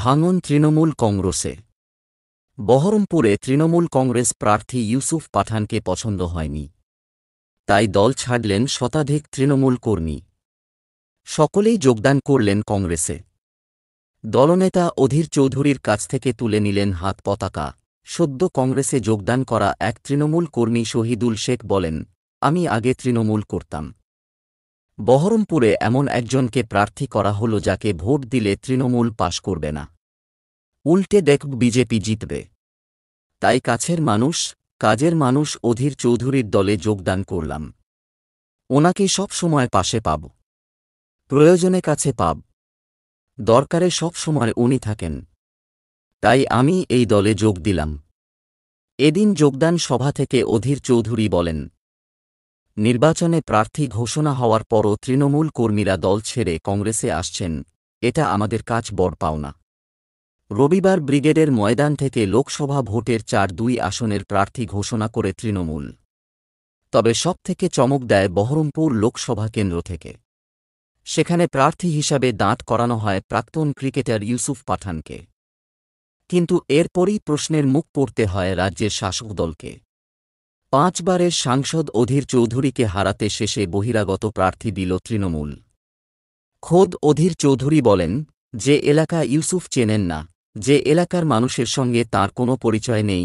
ভাঙন তৃণমূল কংগ্রেসে বহরমপুরে তৃণমূল কংগ্রেস প্রার্থী ইউসুফ পাঠানকে পছন্দ হয়নি তাই দল ছাড়লেন শতাধিক তৃণমূল কর্মী সকলেই যোগদান করলেন কংগ্রেসে দলনেতা অধীর চৌধুরীর কাছ থেকে তুলে নিলেন হাত পতাকা সদ্য কংগ্রেসে যোগদান করা এক তৃণমূল কর্মী শহীদুল শেখ বলেন আমি আগে তৃণমূল করতাম বহরমপুরে এমন একজনকে প্রার্থী করা হল যাকে ভোট দিলে তৃণমূল পাশ করবে না উল্টে দেখ বিজেপি জিতবে তাই কাছের মানুষ কাজের মানুষ অধীর চৌধুরীর দলে যোগদান করলাম ওনাকে সব সময় পাশে পাব প্রয়োজনে কাছে পাব দরকারে সব সময় উনি থাকেন তাই আমি এই দলে যোগ দিলাম এদিন যোগদান সভা থেকে অধীর চৌধুরী বলেন নির্বাচনে প্রার্থী ঘোষণা হওয়ার পরও তৃণমূল কর্মীরা দল ছেড়ে কংগ্রেসে আসছেন এটা আমাদের কাজ বড় পাওনা রবিবার ব্রিগেডের ময়দান থেকে লোকসভা ভোটের চার দুই আসনের প্রার্থী ঘোষণা করে তৃণমূল তবে সব থেকে চমক দেয় বহরমপুর লোকসভা কেন্দ্র থেকে সেখানে প্রার্থী হিসাবে দাঁত করানো হয় প্রাক্তন ক্রিকেটার ইউসুফ পাঠানকে কিন্তু এরপরই প্রশ্নের মুখ পড়তে হয় রাজ্যের শাসক দলকে পাঁচবারের সাংসদ অধীর চৌধুরীকে হারাতে শেষে বহিরাগত প্রার্থী দিল তৃণমূল খোদ অধীর চৌধুরী বলেন যে এলাকা ইউসুফ চেনেন না যে এলাকার মানুষের সঙ্গে তার কোনো পরিচয় নেই